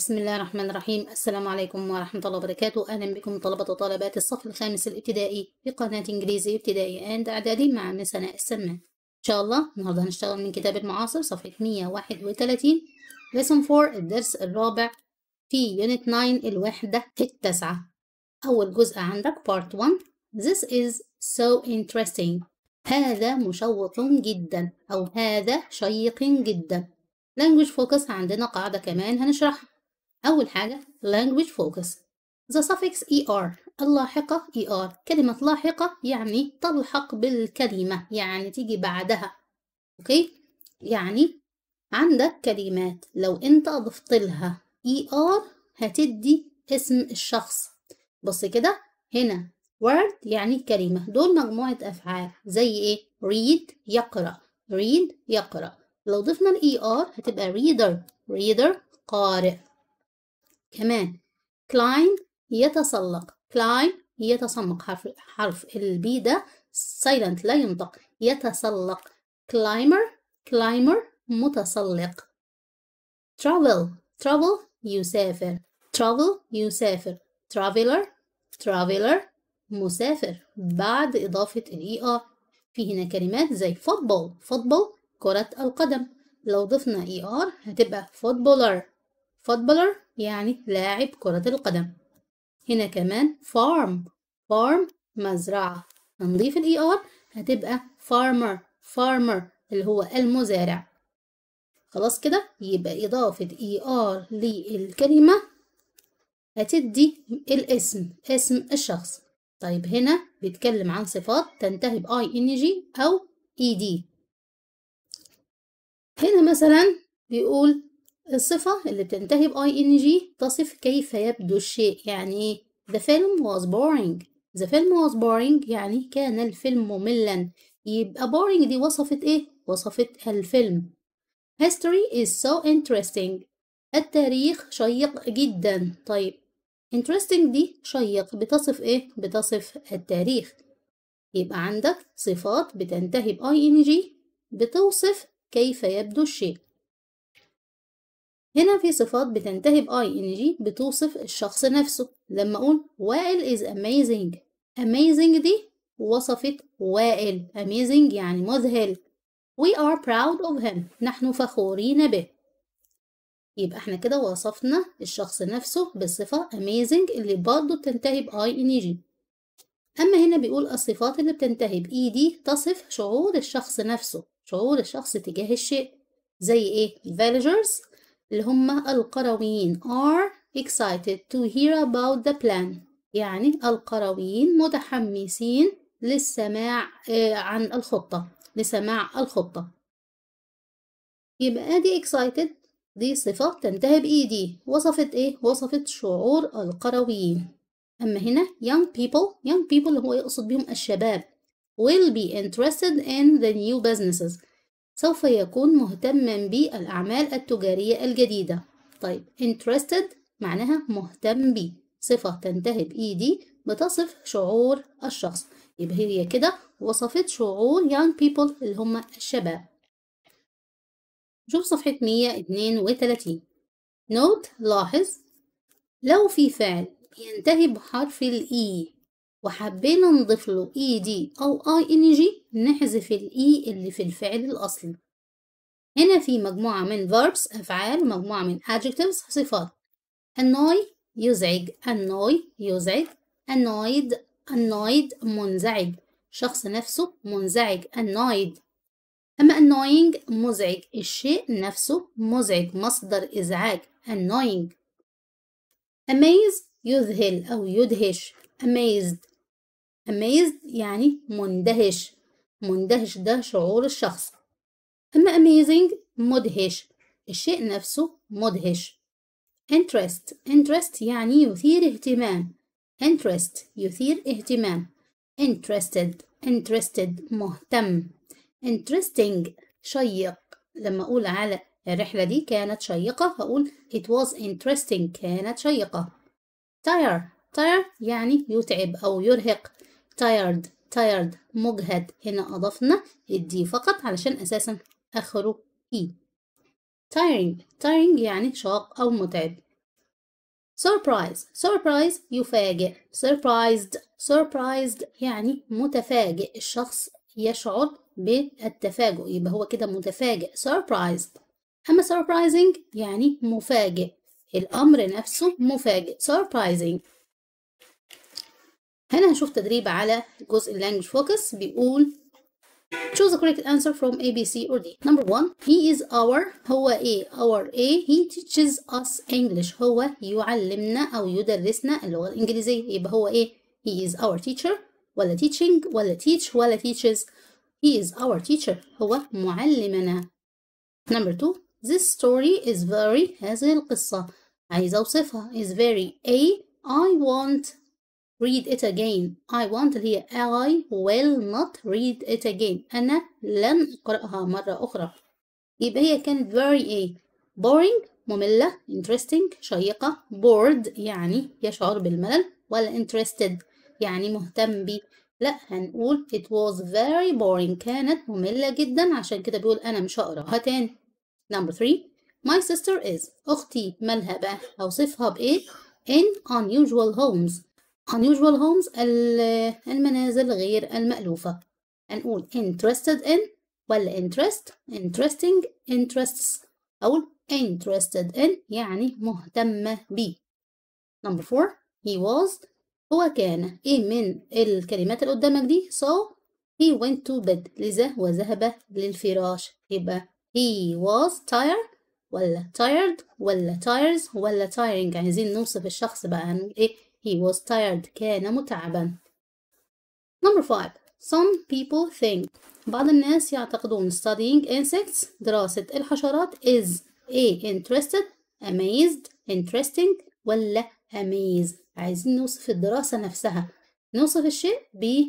بسم الله الرحمن الرحيم السلام عليكم ورحمة الله وبركاته أهلا بكم طلبة وطالبات الصف الخامس الابتدائي في قناة إنجليزي ابتدائي أند إعدادي مع مس سناء إن شاء الله النهاردة هنشتغل من كتاب المعاصر صفحة 131 lesson 4 الدرس الرابع في يونت 9 الوحدة التاسعة أول جزء عندك part 1 this is so interesting هذا مشوق جدا أو هذا شيق جدا language focus عندنا قاعدة كمان هنشرحها أول حاجة language focus the suffix er اللاحقة er كلمة لاحقة يعني تلحق بالكلمة يعني تيجي بعدها أوكي يعني عندك كلمات لو أنت أضفت لها er هتدي اسم الشخص بص كده هنا word يعني كلمة دول مجموعة أفعال زي إيه read يقرأ read يقرأ لو ضفنا ال er هتبقى reader reader قارئ كمان كلاين يتسلق كلاين يتسمق حرف حرف البي ده سايلنت لا ينطق يتسلق كلايمر كلايمر متسلق travel ترافل يسافر travel يسافر traveler traveler مسافر بعد إضافة الإي آر e في هنا كلمات زي فوتبول فوتبول كرة القدم لو ضفنا آر e هتبقى فوتبولر فوتبولر يعني لاعب كرة القدم هنا كمان farm farm مزرعة هنضيف الـ ار e هتبقى farmer farmer اللي هو المزارع خلاص كده يبقى إضافة ER ار للكلمة هتدي الاسم اسم الشخص طيب هنا بيتكلم عن صفات تنتهي بـ إن جي أو إي e دي هنا مثلا بيقول الصفة اللي بتنتهي ب ing تصف كيف يبدو الشيء يعني إيه the film was boring the film was boring يعني كان الفيلم مملا يبقى boring دي وصفت إيه وصفت الفيلم history is so interesting التاريخ شيق جدا طيب interesting دي شيق بتصف إيه بتصف التاريخ يبقى عندك صفات بتنتهي ب ing بتوصف كيف يبدو الشيء هنا في صفات بتنتهي إن ing بتوصف الشخص نفسه لما أقول وائل إز أميزنج أميزنج دي وصفت وائل أميزنج يعني مذهل we are proud of him نحن فخورين به يبقى احنا كده وصفنا الشخص نفسه بالصفة amazing اللي برضه بتنتهي إن ing أما هنا بيقول الصفات اللي بتنتهي بإي ed تصف شعور الشخص نفسه شعور الشخص تجاه الشيء زي ايه؟ Villagers اللي هم القرويين are excited to hear about the plan يعني القرويين متحمسين للسماع آه، عن الخطة لسماع الخطة يبقى دي excited دي صفة تنتهي بإيدي وصفت إيه؟ وصفت شعور القرويين أما هنا young people young people اللي هو يقصد بيهم الشباب will be interested in the new businesses سوف يكون مهتما بالأعمال التجارية الجديدة طيب interested معناها مهتم بيه صفة تنتهي بإي دي بتصف شعور الشخص يبقى هي كده وصفت شعور young people اللي هم الشباب شوف صفحة 132 نوت لاحظ لو في فعل ينتهي بحرف الإي e وحبينا نضيف له اي e دي او اي ان جي نحذف الاي e اللي في الفعل الاصلي هنا في مجموعة من verbs أفعال مجموعة من adjectives صفات annoy يزعج annoy يزعج annoyed annoyed منزعج شخص نفسه منزعج annoyed أما annoying مزعج الشيء نفسه مزعج مصدر إزعاج annoying amaze يذهل أو يدهش amazed amazed يعني مندهش مندهش ده شعور الشخص أما amazing مدهش الشيء نفسه مدهش interest interest يعني يثير اهتمام interest يثير اهتمام interested interested مهتم interesting شيق لما أقول على الرحلة دي كانت شيقة هقول it was interesting كانت شيقة tire tire يعني يتعب أو يرهق tired tired مجهد هنا أضفنا الدي فقط علشان أساسا آخره إي e. tiring tiring يعني شاق أو متعب surprise surprise يفاجئ surprised surprised يعني متفاجئ الشخص يشعر بالتفاجؤ يبقى هو كده متفاجئ surprised أما surprising يعني مفاجئ الأمر نفسه مفاجئ surprising هنا هنشوف تدريب على جزء اللانجوج فوكس بيقول Choose the correct answer from A, B, C or D. Number one, he is our هو A our A he teaches us English هو يعلمنا أو يدرسنا اللغة الإنجليزية يبقى هو إيه؟ he is our teacher ولا teaching ولا teach ولا teaches he is our teacher هو معلمنا. Number two, this story is very هذه القصة عايزة أوصفها is very A I want read it again I want هي I will not read it again أنا لن أقرأها مرة أخرى يبقى هي كانت very إيه boring مملة interesting شيقة bored يعني يشعر بالملل ولا interested يعني مهتم بيه لا هنقول it was very boring كانت مملة جدا عشان كده بيقول أنا مش هقراها تاني number 3 my sister is أختي مالها بقى أوصفها بإيه in unusual homes unusual homes المنازل غير المألوفة هنقول interested in ولا interest interesting interests أو interested in يعني مهتمة بيه number four he was هو كان ايه من الكلمات اللي قدامك دي so he went to bed لذا وذهب للفراش يبقى he was tired ولا tired ولا tires ولا tiring عايزين نوصف الشخص بقى ايه He was tired. كان متعبا. Number five. Some people think. بعض الناس يعتقدون studying insects دراسة الحشرات is A. Interested, amazed, interesting ولا amazed. عايزين نوصف الدراسة نفسها. نوصف الشيء ب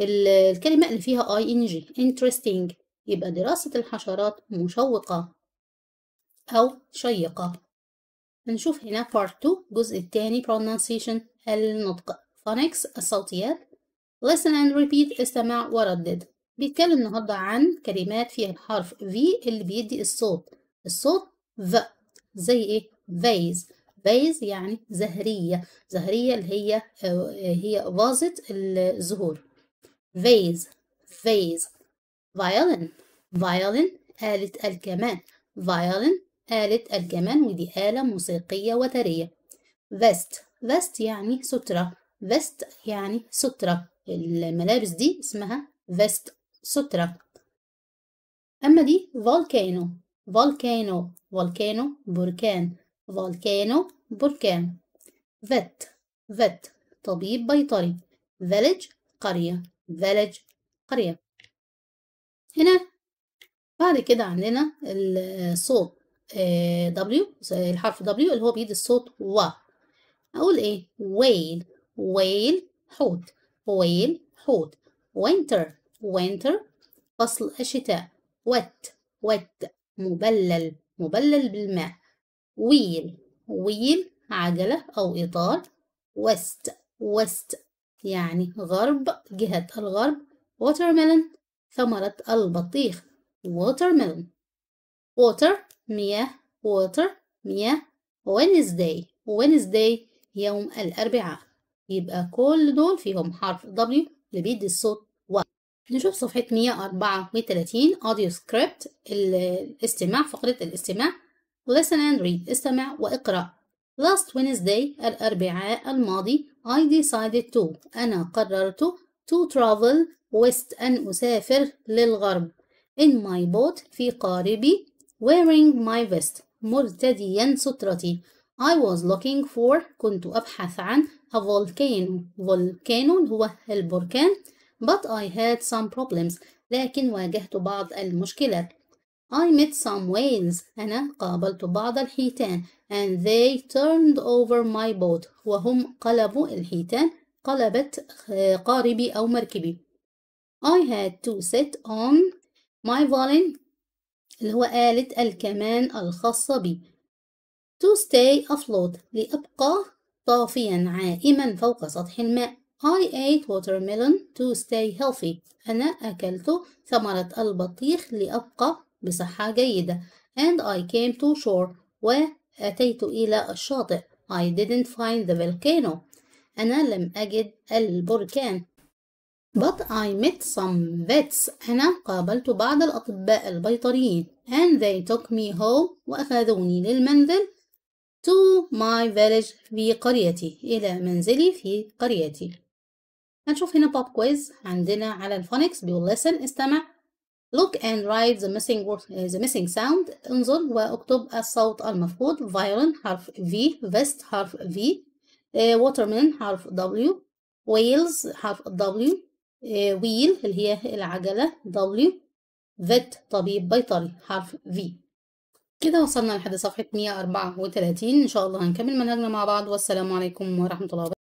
الكلمة اللي فيها ing interesting يبقى دراسة الحشرات مشوقة أو شيقة بنشوف هنا part 2 الجزء الثاني pronunciation النطق phonics الصوتيات listen and repeat استمع وردد بيتكلم النهارده عن كلمات فيها الحرف V اللي بيدي الصوت الصوت V زي ايه vase vase يعني زهرية زهرية اللي هي آه، هي فازة الزهور vase vase violin violin آلة الكمان violin آلة الجمال ودي آلة موسيقية وترية فيست فيست يعني سترة فيست يعني سترة الملابس دي اسمها فيست سترة أما دي فولكانو فولكانو فولكانو بركان فولكانو بركان فت فت طبيب بيطري فيلج قرية فيلج قرية هنا بعد كده عندنا الصوت دبليو آه، الحرف دبليو اللي هو بيدي الصوت و اقول ايه ويل ويل حوت ويل حوت وينتر وينتر فصل الشتاء وت وت مبلل مبلل بالماء ويل ويل عجلة أو إطار وست وست يعني غرب جهة الغرب watermelon ثمرة البطيخ watermelon water مياه water مياه Wednesday Wednesday يوم الأربعاء يبقى كل دول فيهم حرف W اللي بيدي الصوت و نشوف صفحة 134 أوديو سكريبت الاستماع فقرة الاستماع listen and read استمع واقرأ last Wednesday الأربعاء الماضي I decided to أنا قررت to travel west أن أسافر للغرب in my boat في قاربي wearing my vest مرتديا سترتي I was looking for كنت أبحث عن a volcano volcano هو البركان but I had some problems لكن واجهت بعض المشكلات I met some whales أنا قابلت بعض الحيتان and they turned over my boat وهم قلبوا الحيتان قلبت قاربي أو مركبي I had to sit on my violin اللي هو آلة الكمان الخاصة بي to stay afloat لأبقى طافيا عائما فوق سطح الماء I ate watermelon to stay healthy أنا أكلت ثمرة البطيخ لأبقى بصحة جيدة and I came to shore وأتيت إلى الشاطئ I didn't find the volcano أنا لم أجد البركان But I met some vets. أنا قابلت بعض الأطباء البيطريين. And they took me home. وأخذوني للمنزل. To my village في قريتي. إلى منزلي في قريتي. هنشوف هنا pop quiz عندنا على الفونكس بيقول listen استمع. Look and write the missing word, the missing sound. انظر واكتب الصوت المفقود. Violin حرف V. Vest حرف V. Waterman حرف W. Whales حرف W. آه، ويل اللي هي العجلة W فيت طبيب بيطري حرف V كده وصلنا لحد صفحة 134 إن شاء الله هنكمل منهجنا مع بعض والسلام عليكم ورحمة الله وبركاته